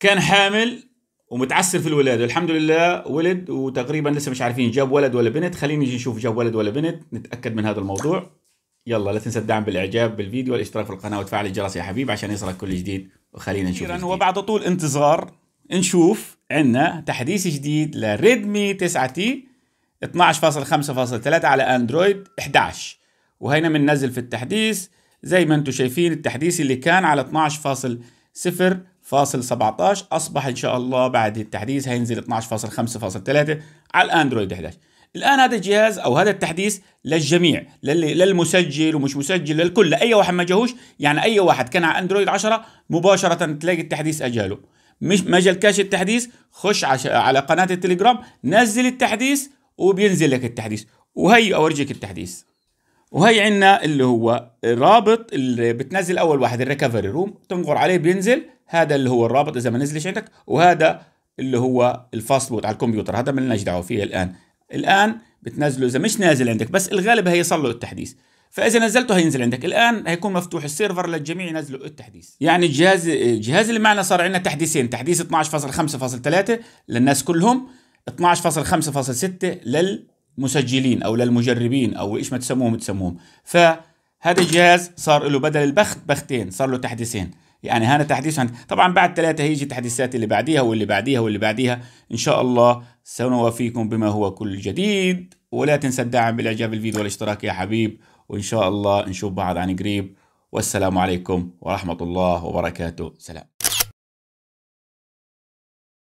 كان حامل ومتعسر في الولاده الحمد لله ولد وتقريبا لسه مش عارفين جاب ولد ولا بنت خليني نجي نشوف جاب ولد ولا بنت نتاكد من هذا الموضوع يلا لا تنسى الدعم بالاعجاب بالفيديو والاشتراك في القناه وتفعيل الجرس يا حبيب عشان يصلك كل جديد وخلينا نشوف وبعد طول انتظار نشوف عندنا تحديث جديد لريدمي 9 تي 12.5.3 على اندرويد 11 وهينا بننزل في التحديث زي ما انتم شايفين التحديث اللي كان على 12.0.17 اصبح ان شاء الله بعد التحديث هينزل 12.5.3 على الاندرويد 11 الان هذا الجهاز او هذا التحديث للجميع للي للمسجل ومش مسجل للكل اي واحد ما جاهوش يعني اي واحد كان على اندرويد 10 مباشره تلاقي التحديث اجاله مش ما جالكش التحديث خش على قناه التليجرام نزل التحديث وبينزل لك التحديث وهي اورجيك التحديث وهي عندنا اللي هو الرابط اللي بتنزل اول واحد الريكفري روم تنقر عليه بينزل هذا اللي هو الرابط اذا ما نزلش عندك وهذا اللي هو الفاست بوت على الكمبيوتر هذا ما لناش دعوه فيه الان الان بتنزله اذا مش نازل عندك بس الغالب هيصل له التحديث فاذا نزلته هينزل عندك الان هيكون مفتوح السيرفر للجميع ينزلوا التحديث يعني الجهاز الجهاز اللي معنا صار عندنا تحديثين تحديث 12.5.3 للناس كلهم 12.5.6 للمسجلين او للمجربين او ايش ما تسموهم تسموهم فهذا الجهاز صار له بدل البخت بختين صار له تحديثين يعني هذا تحديث طبعا بعد ثلاثة هيجي التحديثات اللي بعديها واللي بعديها واللي بعديها إن شاء الله سنوافيكم بما هو كل جديد ولا تنسى الدعم بالإعجاب بالفيديو والاشتراك يا حبيب وإن شاء الله نشوف بعض عن قريب والسلام عليكم ورحمة الله وبركاته سلام